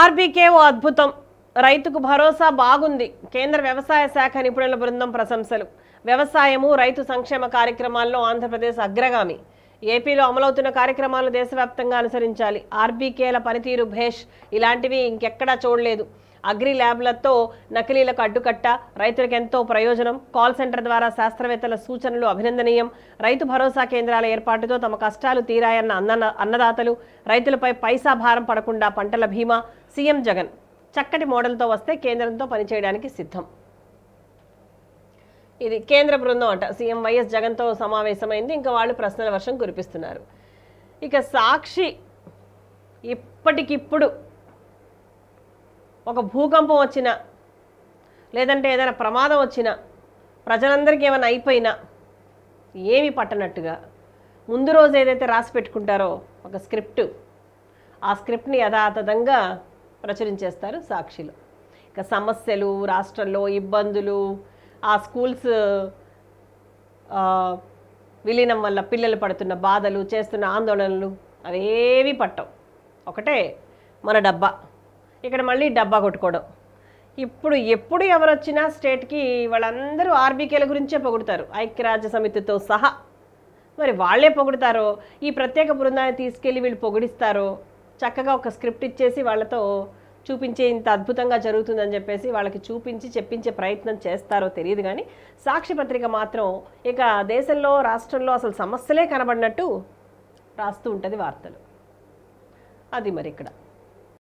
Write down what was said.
RBK ఓ అద్భుతం రైతుకు భరోసా బాగుంది కేంద్ర వ్యవసాయ శాఖ నిపుణుల బృందం ప్రశంసలు వ్యవసాయము రైతు సంక్షేమ కార్యక్రమాల్లో ఆంధ్రప్రదేశ్ అగ్రగామి ఏపీలో అమలవుతున్న కార్యక్రమాలు దేశవ్యాప్తంగా అనుసరించాలి ఆర్బీకేల పనితీరు భేష్ ఇలాంటివి ఇంకెక్కడా చూడలేదు అగ్రి ల్యాబ్లతో నకిలీలకు అడ్డుకట్ట రైతులకు ఎంతో ప్రయోజనం కాల్ సెంటర్ ద్వారా శాస్త్రవేత్తల సూచనలు అభినందనీయం రైతు భరోసా కేంద్రాల ఏర్పాటుతో తమ కష్టాలు తీరాయన్న అన్న అన్నదాతలు రైతులపై పైసా భారం పడకుండా పంటల భీమా సీఎం జగన్ చక్కటి మోడల్తో వస్తే కేంద్రంతో పనిచేయడానికి సిద్ధం ఇది కేంద్ర బృందం అంట సీఎం వైఎస్ జగన్తో సమావేశమైంది ఇంకా వాళ్ళు ప్రశ్నల వర్షం కురిపిస్తున్నారు ఇక సాక్షి ఇప్పటికిప్పుడు ఒక భూకంపం వచ్చినా లేదంటే ఏదైనా ప్రమాదం వచ్చినా ప్రజలందరికీ ఏమైనా అయిపోయినా ఏమి పట్టనట్టుగా ముందు రోజు ఏదైతే రాసి పెట్టుకుంటారో ఒక స్క్రిప్ట్ ఆ స్క్రిప్ట్ని యథాతథంగా ప్రచురించేస్తారు సాక్షులు ఇక సమస్యలు రాష్ట్రంలో ఇబ్బందులు ఆ స్కూల్స్ విలీనం వల్ల పిల్లలు పడుతున్న బాధలు చేస్తున్న ఆందోళనలు అవేవి పట్టవు ఒకటే మన డబ్బా ఇక్కడ మళ్ళీ డబ్బా కొట్టుకోవడం ఇప్పుడు ఎప్పుడు ఎవరు వచ్చినా స్టేట్కి వాళ్ళందరూ ఆర్బీకేల గురించే పొగుడతారు ఐక్యరాజ్య సమితితో సహా మరి వాళ్ళే పొగుడతారో ఈ ప్రత్యేక బృందాన్ని తీసుకెళ్ళి వీళ్ళు పొగిడిస్తారో చక్కగా ఒక స్క్రిప్ట్ ఇచ్చేసి వాళ్ళతో చూపించే ఇంత అద్భుతంగా జరుగుతుందని చెప్పేసి వాళ్ళకి చూపించి చెప్పించే ప్రయత్నం చేస్తారో తెలియదు కానీ సాక్షి పత్రిక మాత్రం ఇక దేశంలో రాష్ట్రంలో అసలు సమస్యలే కనబడినట్టు రాస్తూ ఉంటుంది వార్తలు అది మరి ఇక్కడ